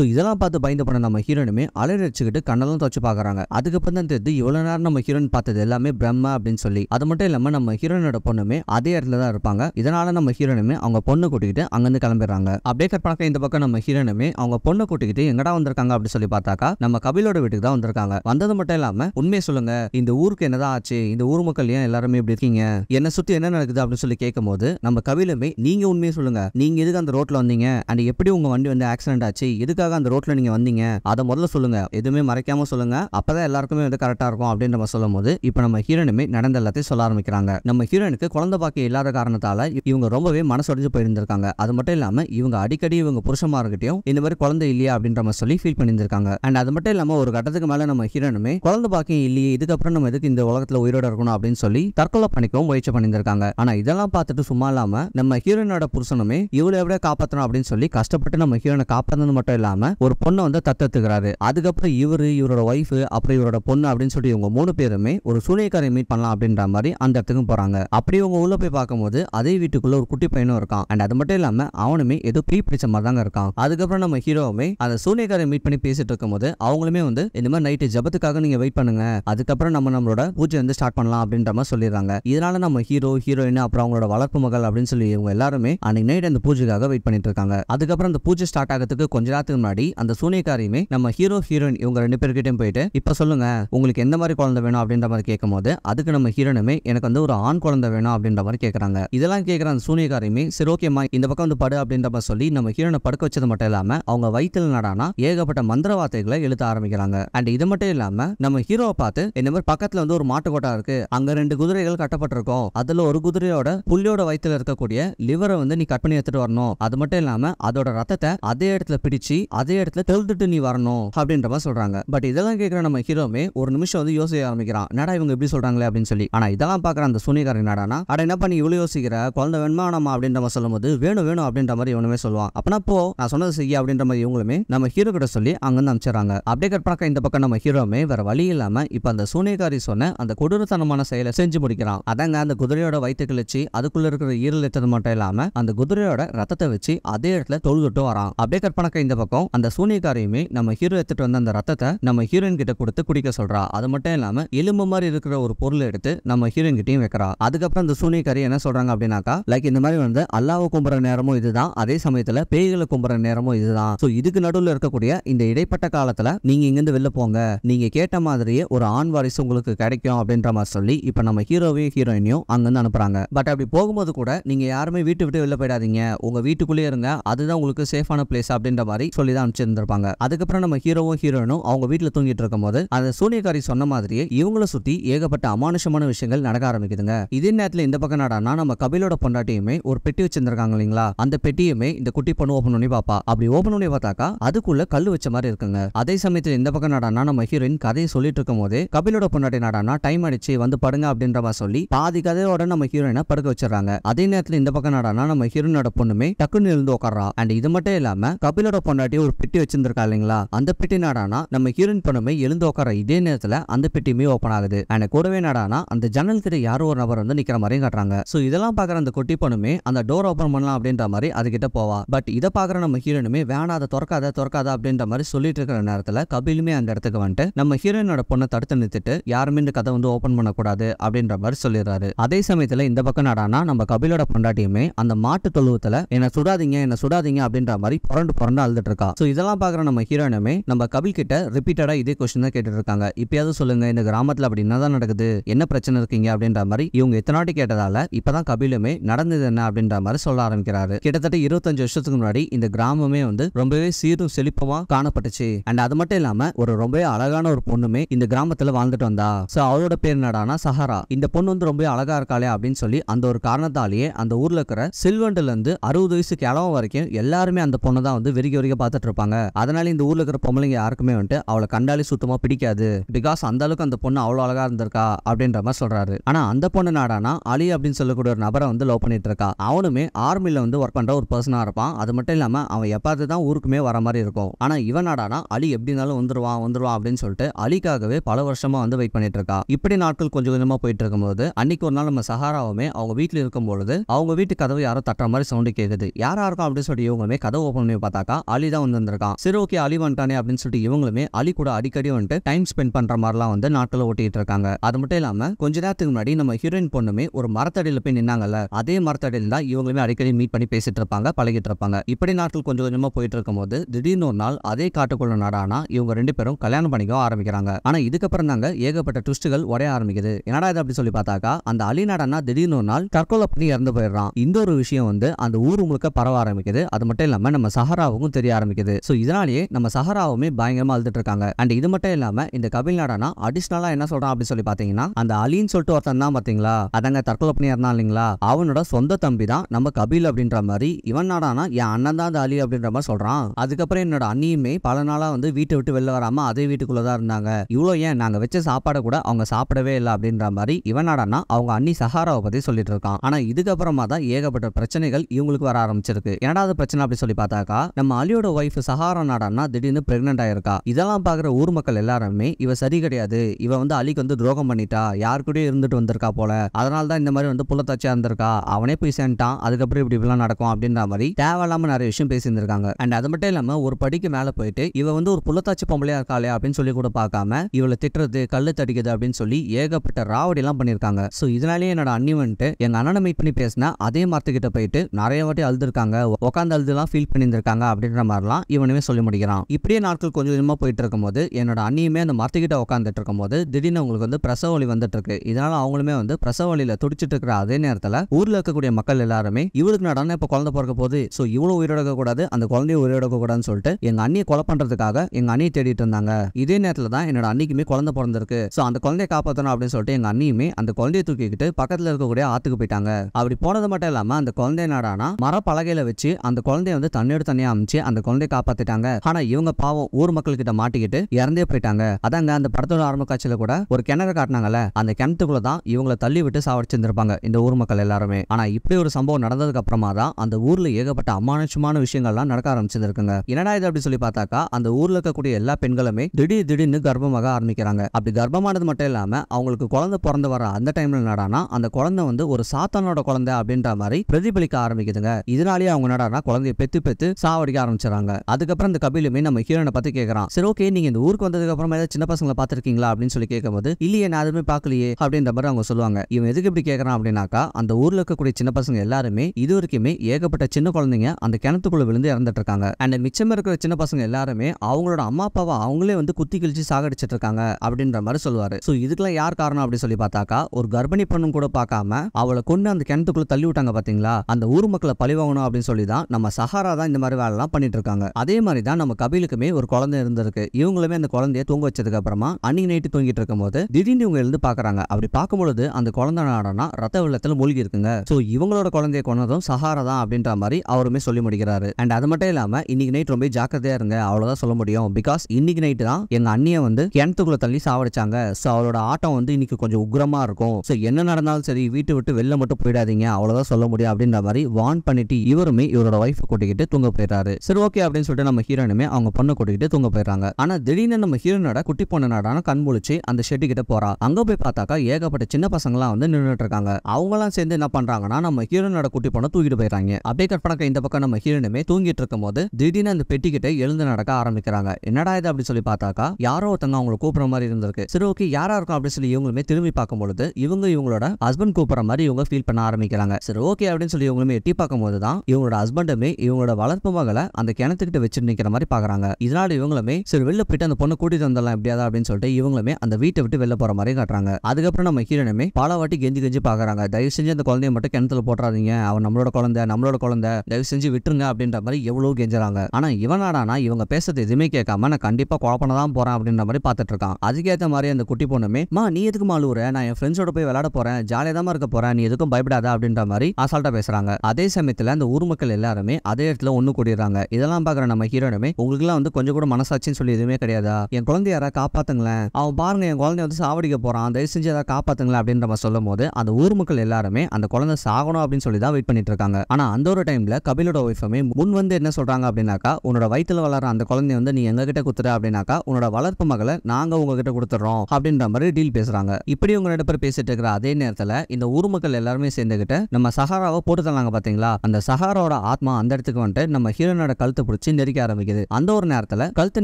ஸோ இதெல்லாம் பார்த்து பயந்து போன நம்ம ஹீரோனுமே அலையடிச்சுக்கிட்டு கண்ணெல்லாம் துவச்சு பார்க்குறாங்க அதுக்கப்புறம் தான் தெரிஞ்சு இவ்வளோ நேரம் நம்ம ஹீரோன் பார்த்தது எல்லாமே பிரம்ம அப்படின்னு சொல்லி அது மட்டும் இல்லாமல் நம்ம ஹீரோனோட பொண்ணுமே அதே இடத்துல தான் இருப்பாங்க இதனால நம்ம ஹீரோனுமே அவங்க பொண்ணு கூட்டிகிட்டு அங்கேருந்து கிளம்பிடுறாங்க அப்படியே கட் பழக்க இந்த பக்கம் நம்ம ஹீரோனுமே அவங்க பொண்ணை கூட்டிகிட்டு எங்கடா வந்திருக்காங்க அப்படின்னு சொல்லி பார்த்தாக்கா நம்ம கபிலோட வீட்டுக்கு தான் வந்திருக்காங்க வந்தது மட்டும் இல்லாமல் உண்மையை சொல்லுங்க இந்த ஊருக்கு என்னதான் ஆச்சு இந்த ஊர் மக்கள் ஏன் எல்லாருமே இப்படி இருக்கீங்க என்ன சுற்றி என்ன நடக்குது அப்படின்னு சொல்லி கேட்கும்போது நம்ம கபிலுமே நீங்க உண்மையை சொல்லுங்க நீங்க எதுக்கு அந்த ரோட்ல வந்தீங்க அண்ட் எப்படி உங்க வண்டி வந்து ஆக்சிடென்ட் ஆச்சு எதுக்காக எதுக்காக அந்த ரோட்ல நீங்க வந்தீங்க அதை முதல்ல சொல்லுங்க எதுவுமே மறைக்காம சொல்லுங்க அப்பதான் எல்லாருக்குமே வந்து கரெக்டா இருக்கும் அப்படின்ற மாதிரி சொல்லும் போது இப்போ நம்ம ஹீரோனுமே நடந்த எல்லாத்தையும் சொல்ல ஆரம்பிக்கிறாங்க நம்ம ஹீரோனுக்கு குழந்தை பாக்கியம் இல்லாத காரணத்தால இவங்க ரொம்பவே மனசொடைஞ்சு போயிருந்திருக்காங்க அது மட்டும் இல்லாம இவங்க அடிக்கடி இவங்க இருக்கட்டும் இந்த மாதிரி குழந்தை இல்லையா அப்படின்ற மாதிரி சொல்லி ஃபீல் பண்ணியிருந்திருக்காங்க அண்ட் அது மட்டும் இல்லாம ஒரு கட்டத்துக்கு மேல நம்ம ஹீரோனுமே குழந்தை பாக்கியம் இல்லையே இதுக்கப்புறம் நம்ம எதுக்கு இந்த உலகத்துல உயிரோட இருக்கணும் அப்படின்னு சொல்லி தற்கொலை பண்ணிக்கவும் முயற்சி பண்ணியிருக்காங்க ஆனா இதெல்லாம் பார்த்துட்டு சும்மா இல்லாம நம்ம ஹீரோனோட புருஷனுமே இவ்வளவு எவ்வளவு காப்பாற்றணும் அப்படின்னு சொல்லி கஷ்டப்பட்டு நம்ம ஹீரோனை காப்பாற்றணும் மட்டும் இல்லாம இல்லாம ஒரு பொண்ணை வந்து தத்தெடுத்துக்கிறாரு அதுக்கப்புறம் இவரு இவரோட ஒய்ஃப் அப்புறம் இவரோட பொண்ணு அப்படின்னு சொல்லி இவங்க மூணு பேருமே ஒரு சூனியக்காரை மீட் பண்ணலாம் அப்படின்ற மாதிரி அந்த இடத்துக்கும் போறாங்க அப்படி இவங்க உள்ள போய் பார்க்கும்போது அதே வீட்டுக்குள்ள ஒரு குட்டி பையனும் இருக்கான் அண்ட் அது மட்டும் இல்லாம அவனுமே ஏதோ பீ பிடிச்ச மாதிரி தாங்க இருக்கான் அதுக்கப்புறம் நம்ம ஹீரோவுமே அந்த சூனியக்காரை மீட் பண்ணி பேசிட்டு இருக்கும்போது அவங்களுமே வந்து இந்த மாதிரி நைட்டு ஜபத்துக்காக நீங்க வெயிட் பண்ணுங்க அதுக்கப்புறம் நம்ம நம்மளோட பூஜை வந்து ஸ்டார்ட் பண்ணலாம் அப்படின்ற மாதிரி சொல்லிடுறாங்க இதனால நம்ம ஹீரோ ஹீரோயின் அப்புறம் அவங்களோட வளர்ப்பு மகள் அப்படின்னு சொல்லி இவங்க எல்லாருமே அன்னைக்கு நைட் அந்த பூஜைக்காக வெயிட் பண்ணிட்டு இருக்காங்க அதுக்கப்புறம் அந்த பூஜை ஸ்டார்ட் ஆகிறதுக்கு கொஞ்ச நேரத்துக்கு முன்னாடி அந்த சூனியக்காரியுமே நம்ம ஹீரோ ஹீரோயின் இவங்க ரெண்டு பேருக்கிட்டையும் போயிட்டு இப்ப சொல்லுங்க உங்களுக்கு எந்த மாதிரி குழந்தை வேணும் அப்படின்ற மாதிரி கேட்கும் போது அதுக்கு நம்ம ஹீரோனுமே எனக்கு வந்து ஒரு ஆண் குழந்தை வேணும் அப்படின்ற மாதிரி கேட்கறாங்க இதெல்லாம் கேட்கிற அந்த சூனியக்காரியுமே சரி ஓகேமா இந்த பக்கம் வந்து படு அப்படின்ற மாதிரி சொல்லி நம்ம ஹீரோனை படுக்க வச்சது மட்டும் இல்லாம அவங்க வயிற்றுல நடானா ஏகப்பட்ட மந்திர வார்த்தைகளை எழுத ஆரம்பிக்கிறாங்க அண்ட் இது மட்டும் இல்லாம நம்ம ஹீரோவை பார்த்து இந்த மாதிரி பக்கத்துல வந்து ஒரு மாட்டு கோட்டா இருக்கு அங்க ரெண்டு குதிரைகள் கட்டப்பட்டிருக்கோம் அதுல ஒரு குதிரையோட புள்ளியோட வயிற்றுல இருக்கக்கூடிய லிவரை வந்து நீ கட் பண்ணி எடுத்துட்டு வரணும் அது மட்டும் இல்லாம அதோட ரத்தத்தை அதே இடத்துல பிடிச்சு அதே இடத்துல தெழுதுட்டு நீ வரணும் அப்படின்ற மாதிரி சொல்றாங்க பட் இதெல்லாம் கேட்குற நம்ம ஹீரோமே ஒரு நிமிஷம் வந்து யோசிக்க ஆரம்பிக்கிறான் நடா இவங்க எப்படி சொல்றாங்களே அப்படின்னு சொல்லி ஆனா இதெல்லாம் பாக்குற அந்த சூனிகாரன் என்னடானா அட என்ன பண்ணி இவ்வளவு யோசிக்கிற குழந்தை வேணுமானமா அப்படின்ற மாதிரி சொல்லும்போது வேணும் வேணும் அப்படின்ற மாதிரி இவனுமே சொல்லுவான் அப்பனா போ நான் சொன்னது செய்ய அப்படின்ற மாதிரி இவங்களுமே நம்ம ஹீரோ கிட்ட சொல்லி அங்கிருந்து அமைச்சாங்க அப்படியே கற்பாக்க இந்த பக்கம் நம்ம ஹீரோமே வேற வழி இல்லாம இப்ப அந்த சூனிகாரி சொன்ன அந்த கொடூரத்தனமான செயலை செஞ்சு முடிக்கிறான் அதாங்க அந்த குதிரையோட வயிற்று கிழிச்சு அதுக்குள்ள இருக்கிற ஈரல் எத்தது மட்டும் இல்லாம அந்த குதிரையோட ரத்தத்தை வச்சு அதே இடத்துல தொழுதுட்டு வரான் அப்படியே கற்பனக்க இந்த பக்கம் இருக்கும் அந்த சூனியக்காரையுமே நம்ம ஹீரோ எடுத்துட்டு வந்த அந்த ரத்தத்தை நம்ம ஹீரோயின் கிட்ட கொடுத்து குடிக்க சொல்றா அது மட்டும் இல்லாம எலும்பு மாதிரி இருக்கிற ஒரு பொருள் எடுத்து நம்ம ஹீரோயின் கிட்டயும் வைக்கிறா அதுக்கப்புறம் அந்த சூனியக்காரி என்ன சொல்றாங்க அப்படின்னாக்கா லைக் இந்த மாதிரி வந்து அல்லாவை கும்புற நேரமும் இதுதான் அதே சமயத்துல பேய்களை கும்புற நேரமும் இதுதான் சோ இதுக்கு நடுவில் இருக்கக்கூடிய இந்த இடைப்பட்ட காலத்துல நீங்க இங்கிருந்து வெளில போங்க நீங்க கேட்ட மாதிரியே ஒரு ஆண் வாரிசு உங்களுக்கு கிடைக்கும் அப்படின்ற மாதிரி சொல்லி இப்ப நம்ம ஹீரோவையும் ஹீரோயினையும் அங்கிருந்து அனுப்புறாங்க பட் அப்படி போகும்போது கூட நீங்க யாருமே வீட்டு விட்டு வெளில போயிடாதீங்க உங்க வீட்டுக்குள்ளேயே இருங்க அதுதான் உங்களுக்கு சேஃபான பிளேஸ் அப்படின்ற மாதிரி சொல்லி சொல்லி தான் அனுப்பிச்சிருந்திருப்பாங்க அதுக்கப்புறம் நம்ம ஹீரோவும் ஹீரோனும் அவங்க வீட்டில் தூங்கிட்டு இருக்கும் போது அந்த சூனியக்காரி சொன்ன மாதிரியே இவங்கள சுத்தி ஏகப்பட்ட அமானுஷமான விஷயங்கள் நடக்க ஆரம்பிக்குதுங்க இதே நேரத்தில் இந்த பக்கம் நாடானா நம்ம கபிலோட பொண்டாட்டியுமே ஒரு பெட்டி வச்சிருந்திருக்காங்க இல்லைங்களா அந்த பெட்டியுமே இந்த குட்டி பொண்ணு ஓபன் பண்ணி பாப்பா அப்படி ஓபன் பண்ணி பார்த்தாக்கா அதுக்குள்ள கல் வச்ச மாதிரி இருக்குங்க அதே சமயத்தில் இந்த பக்கம் நாடானா நம்ம ஹீரோயின் கதையை சொல்லிட்டு இருக்கும் போது கபிலோட பொண்டாட்டி நாடானா டைம் அடிச்சு வந்து படுங்க அப்படின்ற மாதிரி சொல்லி பாதி கதையோட நம்ம ஹீரோயினை படுக்க வச்சிடறாங்க அதே நேரத்தில் இந்த பக்கம் நாடானா நம்ம ஹீரோனோட பொண்ணுமே டக்குன்னு இருந்து உட்காரா அண்ட் இது மட்டும் இல்லாம கபிலோட பொண்டாட்டி கட்டி ஒரு பெட்டி வச்சிருந்திருக்கா இல்லைங்களா அந்த பெட்டி நாடானா நம்ம ஹீரோயின் பொண்ணு எழுந்து உட்கார இதே நேரத்துல அந்த பெட்டியுமே ஓப்பன் ஆகுது அண்ட் கூடவே நாடானா அந்த ஜன்னல் கிட்ட யாரோ ஒரு நபர் வந்து நிக்கிற மாதிரியும் காட்டுறாங்க சோ இதெல்லாம் பாக்குற அந்த குட்டி பொண்ணுமே அந்த டோர் ஓபன் பண்ணலாம் அப்படின்ற மாதிரி அது கிட்ட போவா பட் இதை பாக்குற நம்ம ஹீரோனுமே வேணா அதை திறக்காத திறக்காத அப்படின்ற மாதிரி சொல்லிட்டு இருக்கிற நேரத்துல கபிலுமே அந்த இடத்துக்கு வந்துட்டு நம்ம ஹீரோயினோட பொண்ணை தடுத்து நிறுத்திட்டு யாருமே இந்த கதை வந்து ஓபன் பண்ணக்கூடாது அப்படின்ற மாதிரி சொல்லிடுறாரு அதே சமயத்துல இந்த பக்கம் நடானா நம்ம கபிலோட பொண்டாட்டியுமே அந்த மாட்டு தொழுவத்துல என்ன சுடாதீங்க என்ன சுடாதீங்க அப்படின்ற மாதிரி புரண்டு புரண்டு அழுதுட்டு இருக்கா தான் ஸோ இதெல்லாம் பார்க்குற நம்ம ஹீரோயினுமே நம்ம கபில் கிட்ட ரிப்பீட்டடாக இதே கொஸ்டின் தான் கேட்டுட்டு இருக்காங்க சொல்லுங்க இந்த கிராமத்தில் அப்படி என்ன தான் நடக்குது என்ன பிரச்சனை இருக்கீங்க அப்படின்ற மாதிரி இவங்க எத்தனாட்டி கேட்டதால இப்பதான் கபிலுமே நடந்தது என்ன அப்படின்ற மாதிரி சொல்ல ஆரம்பிக்கிறாரு கிட்டத்தட்ட இருபத்தஞ்சு வருஷத்துக்கு முன்னாடி இந்த கிராமமே வந்து ரொம்பவே சீரும் செழிப்பமா காணப்பட்டுச்சு அண்ட் அது மட்டும் இல்லாம ஒரு ரொம்பவே அழகான ஒரு பொண்ணுமே இந்த கிராமத்தில் வாழ்ந்துட்டு வந்தா சோ அவளோட பேர் என்னடானா சஹரா இந்த பொண்ணு வந்து ரொம்ப அழகா இருக்காளே அப்படின்னு சொல்லி அந்த ஒரு காரணத்தாலேயே அந்த ஊர்ல இருக்கிற செல்வண்டுல இருந்து அறுபது வயசு கிழவன் வரைக்கும் எல்லாருமே அந்த பொண்ணை தான் வந்து விரிக்க விரிக்க பார்த்து பார்த்துட்டு இருப்பாங்க அதனால இந்த ஊர்ல இருக்கிற பொம்பளைங்க யாருக்குமே வந்துட்டு அவளை கண்டாலே சுத்தமா பிடிக்காது பிகாஸ் அந்த அளவுக்கு அந்த பொண்ணு அவ்வளோ அழகா இருந்திருக்கா அப்படின்ற மாதிரி சொல்றாரு ஆனா அந்த பொண்ணு நாடானா அலி அப்படின்னு சொல்லக்கூடிய ஒரு நபரை வந்து லவ் பண்ணிட்டு இருக்கா அவனுமே ஆர்மியில வந்து ஒர்க் பண்ற ஒரு பர்சனா இருப்பான் அது மட்டும் இல்லாம அவன் எப்பாவது தான் ஊருக்குமே வர மாதிரி இருக்கும் ஆனா இவன் நாடானா அலி எப்படி இருந்தாலும் வந்துருவான் வந்துருவான் அப்படின்னு சொல்லிட்டு அலிக்காகவே பல வருஷமா வந்து வெயிட் பண்ணிட்டு இருக்கா இப்படி நாட்கள் கொஞ்சம் கொஞ்சமா போயிட்டு இருக்கும்போது அன்னைக்கு ஒரு நாள் நம்ம சஹாராவுமே அவங்க வீட்டில் இருக்கும் பொழுது அவங்க வீட்டு கதவு யாரோ தட்டுற மாதிரி சவுண்டு கேக்குது யாரா இருக்கும் அப்படின்னு சொல்லி இவங்க கதவு ஓப்பன் பண்ணி பார்த்தாக்கா அலி தான் வந்திருக்கான் சரி ஓகே அலி வந்துட்டானே அப்படின்னு சொல்லிட்டு இவங்களுமே அலி கூட அடிக்கடி வந்துட்டு டைம் ஸ்பெண்ட் பண்ற மாதிரிலாம் வந்து நாட்களை ஓட்டிட்டு இருக்காங்க அது மட்டும் இல்லாம கொஞ்ச நேரத்துக்கு முன்னாடி நம்ம ஹீரோயின் பொண்ணுமே ஒரு மரத்தடியில் போய் நின்னாங்கல்ல அதே மரத்தடியில் தான் இவங்களுமே அடிக்கடி மீட் பண்ணி பேசிட்டு இருப்பாங்க பழகிட்டு இருப்பாங்க இப்படி நாட்கள் கொஞ்சம் கொஞ்சமா போயிட்டு இருக்கும்போது திடீர்னு ஒரு நாள் அதே காட்டுக்குள்ள நாடானா இவங்க ரெண்டு பேரும் கல்யாணம் பண்ணிக்கவும் ஆரம்பிக்கிறாங்க ஆனா இதுக்கப்புறம் தாங்க ஏகப்பட்ட ட்விஸ்டுகள் உடைய ஆரம்பிக்குது என்னடா இது அப்படி சொல்லி பார்த்தாக்கா அந்த அலி நாடானா திடீர்னு ஒரு நாள் தற்கொலை பண்ணி இறந்து போயிடுறான் இந்த ஒரு விஷயம் வந்து அந்த ஊர் முழுக்க பரவ ஆரம்பிக்குது அது மட்டும் இல்லாம நம்ம சஹராவுக்கும் தெரிய ஆரம்பிக்கும் ஆரம்பிக்குது ஸோ இதனாலேயே நம்ம சஹராவுமே பயங்கரமாக அழுதுட்டு இருக்காங்க அண்ட் இது மட்டும் இல்லாமல் இந்த கபில் நாடானா அடிஷ்னலாக என்ன சொல்றான் அப்படின்னு சொல்லி பார்த்தீங்கன்னா அந்த அலின்னு சொல்லிட்டு ஒருத்தன் தான் பார்த்தீங்களா அதங்க தற்கொலை பண்ணி இருந்தா இல்லைங்களா அவனோட சொந்த தம்பி தான் நம்ம கபில் அப்படின்ற மாதிரி இவன் நாடானா என் அண்ணன் தான் அந்த அலி அப்படின்ற மாதிரி சொல்றான் அதுக்கப்புறம் என்னோட அண்ணியுமே பல நாளாக வந்து வீட்டை விட்டு வெளில வராமல் அதே வீட்டுக்குள்ளே தான் இருந்தாங்க இவ்வளோ ஏன் நாங்கள் வச்ச சாப்பாடை கூட அவங்க சாப்பிடவே இல்லை அப்படின்ற மாதிரி இவன் நாடானா அவங்க அண்ணி சஹாராவை பற்றி சொல்லிட்டு இருக்கான் ஆனால் இதுக்கப்புறமா தான் ஏகப்பட்ட பிரச்சனைகள் இவங்களுக்கு வர ஆரம்பிச்சிருக்கு இரண்டாவது பிரச்சனை அப்படின்னு சொல்லி பார்த்தாக்கா நம்ம அலியோட ஒய்ஃப் ஒய்ஃப் சஹாரா நாடானா திடீர்னு பிரெக்னென்ட் ஆயிருக்கா இதெல்லாம் பாக்குற ஊர் மக்கள் எல்லாருமே இவ சரி கிடையாது இவ வந்து அலிக்கு வந்து துரோகம் பண்ணிட்டா யார் கூடயும் இருந்துட்டு வந்திருக்கா போல அதனால தான் இந்த மாதிரி வந்து புலத்தச்சா இருந்திருக்கா அவனே போய் சேர்ந்துட்டான் அதுக்கப்புறம் இப்படி இப்படிலாம் நடக்கும் அப்படின்ற மாதிரி தேவையில்லாம நிறைய விஷயம் பேசியிருந்திருக்காங்க அண்ட் அது மட்டும் இல்லாம ஒரு படிக்கு மேல போயிட்டு இவ வந்து ஒரு புலத்தாச்சி பொம்பளையா இருக்காளே அப்படின்னு சொல்லி கூட பார்க்காம இவளை திட்டுறது கல்லு தடிக்குது அப்படின்னு சொல்லி ஏகப்பட்ட ராவடி எல்லாம் பண்ணியிருக்காங்க ஸோ இதனாலேயே என்னோட அண்ணி வந்துட்டு எங்க அண்ணனை மீட் பண்ணி பேசினா அதே மரத்துக்கிட்ட போயிட்டு நிறைய வாட்டி அழுதுருக்காங்க உட்காந்து அழுதுலாம் ஃபீல் பண்ணியிருந்திருக்காங்க அப்படின்ற மாதிரி பார்க்கலாம் இவனுமே சொல்லி முடிக்கிறான் இப்படியே நாட்கள் கொஞ்சம் கொஞ்சமா போயிட்டு இருக்கும்போது என்னோட அண்ணியுமே அந்த மரத்துக்கிட்ட உட்காந்துட்டு இருக்கும்போது திடீர்னு உங்களுக்கு வந்து பிரசவ வலி வந்துட்டு இருக்கு இதனால அவங்களுமே வந்து பிரசவ வலியில துடிச்சிட்டு இருக்கிற அதே நேரத்துல ஊர்ல இருக்கக்கூடிய மக்கள் எல்லாருமே இவருக்கு நடனா இப்போ குழந்தை பிறக்க போது சோ இவ்வளவு உயிரிழக்க கூடாது அந்த குழந்தைய உயிரிழக்க கூடாதுன்னு சொல்லிட்டு எங்க அண்ணியை கொலை பண்றதுக்காக எங்க அண்ணியை தேடிட்டு இருந்தாங்க இதே நேரத்துல தான் என்னோட அன்னைக்குமே குழந்தை பிறந்திருக்கு சோ அந்த குழந்தைய காப்பாற்றணும் அப்படின்னு சொல்லிட்டு எங்க அண்ணியுமே அந்த குழந்தைய தூக்கிக்கிட்டு பக்கத்துல இருக்கக்கூடிய ஆத்துக்கு போயிட்டாங்க அப்படி போனது மட்டும் இல்லாமல் அந்த குழந்தை நாடானா மர பலகையில வச்சு அந்த குழந்தைய வந்து தண்ணியோட தனியாக அமைச்சு அந்த குழந்தை கொண்டே காப்பாத்திட்டாங்க ஆனா இவங்க பாவம் ஊர் மக்கள் கிட்ட மாட்டிக்கிட்டு இறந்தே போயிட்டாங்க அதாங்க அந்த படத்தோட ஆரம்ப காட்சியில கூட ஒரு கிணறு காட்டினாங்கல்ல அந்த கிணத்துக்குள்ள தான் இவங்கள தள்ளி விட்டு சாவடிச்சிருந்திருப்பாங்க இந்த ஊர் மக்கள் எல்லாருமே ஆனா இப்படி ஒரு சம்பவம் நடந்ததுக்கு அப்புறமா தான் அந்த ஊர்ல ஏகப்பட்ட அமானுஷமான விஷயங்கள்லாம் நடக்க ஆரம்பிச்சிருக்குங்க என்னடா இது அப்படி சொல்லி பார்த்தாக்கா அந்த ஊர்ல இருக்கக்கூடிய எல்லா பெண்களுமே திடீர் திடீர்னு கர்ப்பமாக ஆரம்பிக்கிறாங்க அப்படி கர்ப்பமானது மட்டும் இல்லாம அவங்களுக்கு குழந்தை பிறந்து வர அந்த டைம்ல நடானா அந்த குழந்தை வந்து ஒரு சாத்தானோட குழந்தை அப்படின்ற மாதிரி பிரதிபலிக்க ஆரம்பிக்குதுங்க இதனாலேயே அவங்க நடனா குழந்தைய பெத்து பெத்து சாவடிக்க ஆரம்பிச்சிடறாங்க சொல்றாங்க அதுக்கப்புறம் அந்த கபிலுமே நம்ம ஹீரோனை பத்தி கேட்கறான் சரி ஓகே நீங்க இந்த ஊருக்கு வந்ததுக்கு அப்புறமா ஏதாவது சின்ன பசங்களை பாத்துருக்கீங்களா அப்படின்னு சொல்லி கேட்கும்போது இல்லையே நான் எதுவுமே பாக்கலையே அப்படின்ற மாதிரி அவங்க சொல்லுவாங்க இவன் எதுக்கு இப்படி கேட்கறான் அப்படின்னாக்கா அந்த ஊர்ல இருக்கக்கூடிய சின்ன பசங்க எல்லாருமே இது வரைக்குமே ஏகப்பட்ட சின்ன குழந்தைங்க அந்த கிணத்துக்குள்ள விழுந்து இறந்துட்டு இருக்காங்க அண்ட் மிச்சம் இருக்கிற சின்ன பசங்க எல்லாருமே அவங்களோட அம்மா அப்பாவை அவங்களே வந்து குத்தி கிழிச்சு சாகடிச்சிட்டு இருக்காங்க அப்படின்ற மாதிரி சொல்லுவாரு சோ இதுக்கெல்லாம் யார் காரணம் அப்படின்னு சொல்லி பார்த்தாக்கா ஒரு கர்ப்பிணி பொண்ணும் கூட பார்க்காம அவளை கொண்டு அந்த கிணத்துக்குள்ள தள்ளி விட்டாங்க பாத்தீங்களா அந்த ஊர் மக்களை பழிவாங்கணும் அப்படின்னு சொல்லி தான் நம்ம சஹாரா தான் இந்த மாதிரி வேலை எல்லாம் பண்ணிட்டு இருக்காங்க சொல்லியிருக்காங்க அதே மாதிரி தான் நம்ம கபிலுக்குமே ஒரு குழந்தை இருந்திருக்கு இவங்களுமே அந்த குழந்தைய தூங்க வச்சதுக்கு அப்புறமா அன்னைக்கு நைட்டு தூங்கிட்டு இருக்கும்போது திடீர்னு இவங்க எழுந்து பாக்குறாங்க அப்படி பார்க்கும்பொழுது அந்த குழந்தை நாடனா ரத்த வெள்ளத்தில் மூழ்கி இருக்குங்க ஸோ இவங்களோட குழந்தைய கொண்டதும் சஹாரா தான் அப்படின்ற மாதிரி அவருமே சொல்லி முடிக்கிறாரு அண்ட் அது மட்டும் இல்லாம இன்னைக்கு நைட் ரொம்ப ஜாக்கிரதையா இருங்க அவ்வளவுதான் சொல்ல முடியும் பிகாஸ் இன்னைக்கு நைட்டு தான் எங்க அண்ணியை வந்து கிணத்துக்குள்ள தள்ளி சாவடிச்சாங்க ஸோ அவளோட ஆட்டம் வந்து இன்னைக்கு கொஞ்சம் உக்ரமா இருக்கும் ஸோ என்ன நடந்தாலும் சரி வீட்டு விட்டு வெளில மட்டும் போயிடாதீங்க அவ்வளவுதான் சொல்ல முடியும் அப்படின்ற மாதிரி வான் பண்ணிட்டு இவருமே இவரோட ஒய்ஃப் கூட்டிக்கிட்டு தூங்க போயிடுறாரு சரி ஓகே அப்படின்னு சொல்லிட்டு நம்ம ஹீரோனுமே அவங்க பொண்ணை கூட்டிகிட்டு தூங்க போயிடுறாங்க ஆனா திடீர்னு நம்ம ஹீரோனோட குட்டி பொண்ணு நாடான கண் முழிச்சு அந்த ஷெட்டு கிட்ட போறா அங்க போய் பார்த்தாக்கா ஏகப்பட்ட சின்ன பசங்களாம் வந்து நின்றுட்டு இருக்காங்க அவங்களாம் சேர்ந்து என்ன பண்றாங்கன்னா நம்ம ஹீரோனோட குட்டி பொண்ணை தூக்கிட்டு போயிடுறாங்க அப்படியே கட் இந்த பக்கம் நம்ம ஹீரோனுமே தூங்கிட்டு இருக்கும் போது திடீர்னு அந்த பெட்டிக்கிட்ட எழுந்து நடக்க ஆரம்பிக்கிறாங்க என்னடா இது அப்படி சொல்லி பார்த்தாக்கா யாரோ ஒருத்தங்க அவங்களை கூப்பிடுற மாதிரி இருந்திருக்கு சரி ஓகே யாரா இருக்கும் அப்படின்னு சொல்லி இவங்களுமே திரும்பி பார்க்கும் பொழுது இவங்க இவங்களோட ஹஸ்பண்ட் கூப்பிடுற மாதிரி இவங்க ஃபீல் பண்ண ஆரம்பிக்கிறாங்க சரி ஓகே அப்படின்னு சொல்லி இவங்களுமே எட்டி பார்க்கும்போது தான் இவங்களோட ஹஸ்பண்டுமே இவங்களோட வளர்ப்பு மகளை அந்த கிணத்து பணத்துக்கிட்ட வச்சு நிற்கிற மாதிரி பார்க்குறாங்க இதனால இவங்களுமே சரி வெளில போயிட்டு அந்த பொண்ணை கூட்டிட்டு வந்துடலாம் எப்படியாதா அப்படின்னு சொல்லிட்டு இவங்களுமே அந்த வீட்டை விட்டு வெளில போற மாதிரி காட்டுறாங்க அதுக்கப்புறம் நம்ம ஹீரோனுமே பல வாட்டி கெஞ்சி கெஞ்சி பாக்குறாங்க தயவு செஞ்சு அந்த குழந்தைய மட்டும் கிணத்துல போட்டுறாதீங்க அவன் நம்மளோட குழந்தை நம்மளோட குழந்தை தயவு செஞ்சு விட்டுருங்க அப்படின்ற மாதிரி எவ்வளவு கெஞ்சுறாங்க ஆனா இவனாடானா இவங்க பேசுறது எதுவுமே கேட்காம நான் கண்டிப்பா குழப்பன தான் போறேன் அப்படின்ற மாதிரி பாத்துட்டு இருக்கான் அதுக்கேற்ற மாதிரி அந்த குட்டி பொண்ணுமே மா நீ எதுக்கு மாலுற நான் என் ஃப்ரெண்ட்ஸோட போய் விளையாட போறேன் ஜாலியாக தான் இருக்க போறேன் நீ எதுக்கும் பயப்படாத அப்படின்ற மாதிரி அசால்ட்டா பேசுறாங்க அதே சமயத்துல அந்த ஊர் மக்கள் எல்லாருமே அதே இடத்துல ஒண்ணு கூடிடுறாங்க இதெல்லாம் பார்க்குற நம்ம ஹீரோனுமே உங்களுக்குலாம் வந்து கொஞ்சம் கூட மனசாட்சின்னு சொல்லி எதுவுமே கிடையாதா என் குழந்தைய யாராவது காப்பாத்துங்களேன் அவன் பாருங்க என் குழந்தைய வந்து சாவடிக்க போறான் தயவு செஞ்சு ஏதாவது காப்பாத்துங்களேன் அப்படின்ற மாதிரி சொல்லும் போது அந்த ஊர் மக்கள் எல்லாருமே அந்த குழந்தை சாகணும் அப்படின்னு சொல்லி தான் வெயிட் பண்ணிட்டு இருக்காங்க ஆனா அந்த ஒரு டைம்ல கபிலோட ஒய்ஃபுமே முன் வந்து என்ன சொல்றாங்க அப்படின்னாக்கா உன்னோட வயிற்றுல வளர அந்த குழந்தைய வந்து நீ எங்க கிட்ட குத்துற அப்படின்னாக்கா உன்னோட வளர்ப்பு மகளை நாங்க உங்ககிட்ட கொடுத்துறோம் அப்படின்ற மாதிரி டீல் பேசுறாங்க இப்படி உங்க ரெண்டு பேசிட்டு இருக்கிற அதே நேரத்துல இந்த ஊர் மக்கள் எல்லாருமே சேர்ந்துகிட்டு நம்ம சஹாராவை போட்டு தந்தாங்க பாத்தீங்களா அந்த சஹாராவோட ஆத்மா அந்த இடத்துக்கு வந்துட்டு நம்ம ஹீரோனோட கழுத்தை வச்சு நெரிக்க ஆரம்பிக்குது அந்த ஒரு நேரத்துல கழுத்து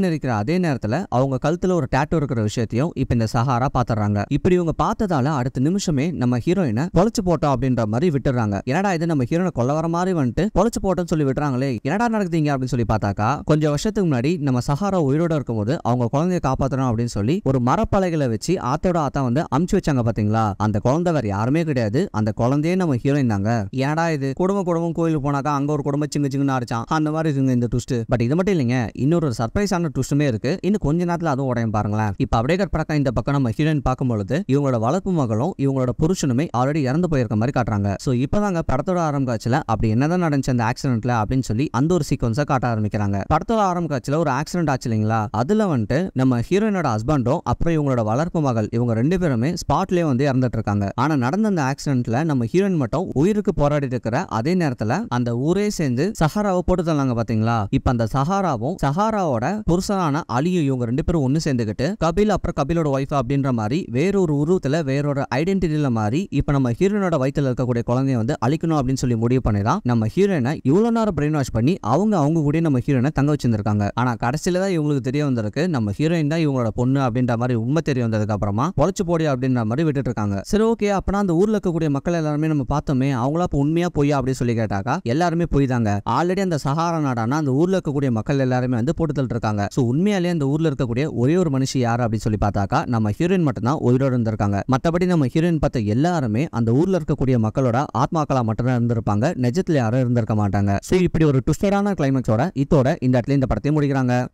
நெரிக்கிற அதே நேரத்துல அவங்க கழுத்துல ஒரு டேட்டோ இருக்கிற விஷயத்தையும் இப்ப இந்த சஹாரா பாத்துறாங்க இப்படி இவங்க பார்த்ததால அடுத்த நிமிஷமே நம்ம ஹீரோயினை பொழைச்சு போட்டோம் அப்படின்ற மாதிரி விட்டுறாங்க என்னடா இது நம்ம ஹீரோனை கொல்ல வர மாதிரி வந்துட்டு பொழைச்சு போட்டோம்னு சொல்லி விட்டுறாங்களே என்னடா நடக்குதுங்க அப்படின்னு சொல்லி பார்த்தாக்கா கொஞ்சம் வருஷத்துக்கு முன்னாடி நம்ம சஹாரா உயிரோட இருக்கும்போது அவங்க குழந்தைய காப்பாற்றணும் அப்படின்னு சொல்லி ஒரு மரப்பலைகளை வச்சு ஆத்தோட ஆத்தா வந்து அமுச்சு வச்சாங்க பாத்தீங்களா அந்த குழந்தை வேற யாருமே கிடையாது அந்த குழந்தையே நம்ம ஹீரோயின் தாங்க ஏடா இது குடும்ப குடும்பம் கோயிலுக்கு போனாக்கா அங்க ஒரு குடும்ப சிங்க சிங்கன்னு அரைச்சான் அந்த மாதிரி இந்த ட்விஸ்ட் பட் இது மட்டும் இல்லைங்க இன்னொரு ஒரு சர்ப்ரைஸான ட்விஸ்ட்டுமே இருக்கு இன்னும் கொஞ்ச நேரத்தில் அதுவும் உடையும் பாருங்களேன் இப்போ அப்டேகர் படக்கம் இந்த பக்கம் நம்ம ஹீரோயின் பார்க்கும்பொழுது இவங்களோட வளர்ப்பு மகளும் இவங்களோட புருஷனுமே ஆல்ரெடி இறந்து போயிருக்க மாதிரி காட்டுறாங்க ஸோ இப்போ தாங்க படத்தோட ஆரம்ப காட்சியில் அப்படி என்னதான் நடந்துச்சு அந்த ஆக்சிடென்ட்ல அப்படின்னு சொல்லி அந்த ஒரு சீக்வன்ஸை காட்ட ஆரம்பிக்கிறாங்க படத்தோட ஆரம்ப காட்சியில் ஒரு ஆக்சிடென்ட் ஆச்சு இல்லைங்களா அதில் வந்துட்டு நம்ம ஹீரோயினோட ஹஸ்பண்டும் அப்புறம் இவங்களோட வளர்ப்பு மகள் இவங்க ரெண்டு பேருமே ஸ்பாட்லேயே வந்து இறந்துட்டு இருக்காங்க ஆனால் நடந்த அந்த ஆக்சிடென்ட்ல நம்ம ஹீரோயின் மட்டும் உயிருக்கு போராடிட்டு இருக்கிற அதே நேரத்தில் அந்த ஊரே சேர்ந்து சஹாராவை போட்டு தந்தாங்க பார்த்தீங்களா இப்ப அந்த சஹாராவும் சஹாராவோட புருஷனான அலியும் இவங்க ரெண்டு பேரும் ஒன்னு சேர்ந்துக்கிட்டு கபில் அப்புறம் கபிலோட ஒய்ஃப் அப்படின்ற மாதிரி வேறொரு உருவத்துல வேறொரு ஐடென்டிட்டியில மாதிரி இப்ப நம்ம ஹீரோனோட வயிற்றுல இருக்கக்கூடிய குழந்தைய வந்து அழிக்கணும் அப்படின்னு சொல்லி முடிவு பண்ணிடலாம் நம்ம ஹீரோனை இவ்வளவு நேரம் பிரெயின் வாஷ் பண்ணி அவங்க அவங்க கூட நம்ம ஹீரோனை தங்க வச்சிருந்திருக்காங்க ஆனா கடைசியில தான் இவங்களுக்கு தெரிய வந்திருக்கு நம்ம ஹீரோயின் தான் இவங்களோட பொண்ணு அப்படின்ற மாதிரி உண்மை தெரிய வந்ததுக்கு அப்புறமா பொழைச்சு போடி அப்படின்ற மாதிரி விட்டுட்டு இருக்காங்க சரி ஓகே அப்பனா அந்த ஊர்ல இருக்கக்கூடிய மக்கள் எல்லாருமே நம்ம பார்த்தோமே அவங்களா உண்மையா போய் அப்படின்னு சொல்லி கேட்டாக்கா எல்லாருமே பொய் தாங்க ஆல்ரெடி அந்த சஹாரா நாடானா அந்த ஊரில் இருக்கக்கூடிய மக்கள் எல்லாருமே வந்து போட்டு இருக்காங்க ஸோ உண்மையாலே அந்த ஊரில் இருக்கக்கூடிய ஒரே ஒரு மனுஷன் யார் அப்படின்னு சொல்லி பார்த்தாக்கா நம்ம ஹீரோயின் மட்டும்தான் உயிரோடு இருந்திருக்காங்க மற்றபடி நம்ம ஹீரோயின் பார்த்த எல்லாருமே அந்த ஊரில் இருக்கக்கூடிய மக்களோட ஆத்மாக்களா மட்டும்தான் இருந்திருப்பாங்க நெஜத்துல யாரும் இருந்திருக்க மாட்டாங்க ஸோ இப்படி ஒரு ட்விஸ்டடான கிளைமேக்ஸோட இதோட இந்த இடத்துல இந்த படத்தை முடிக்கிறாங்க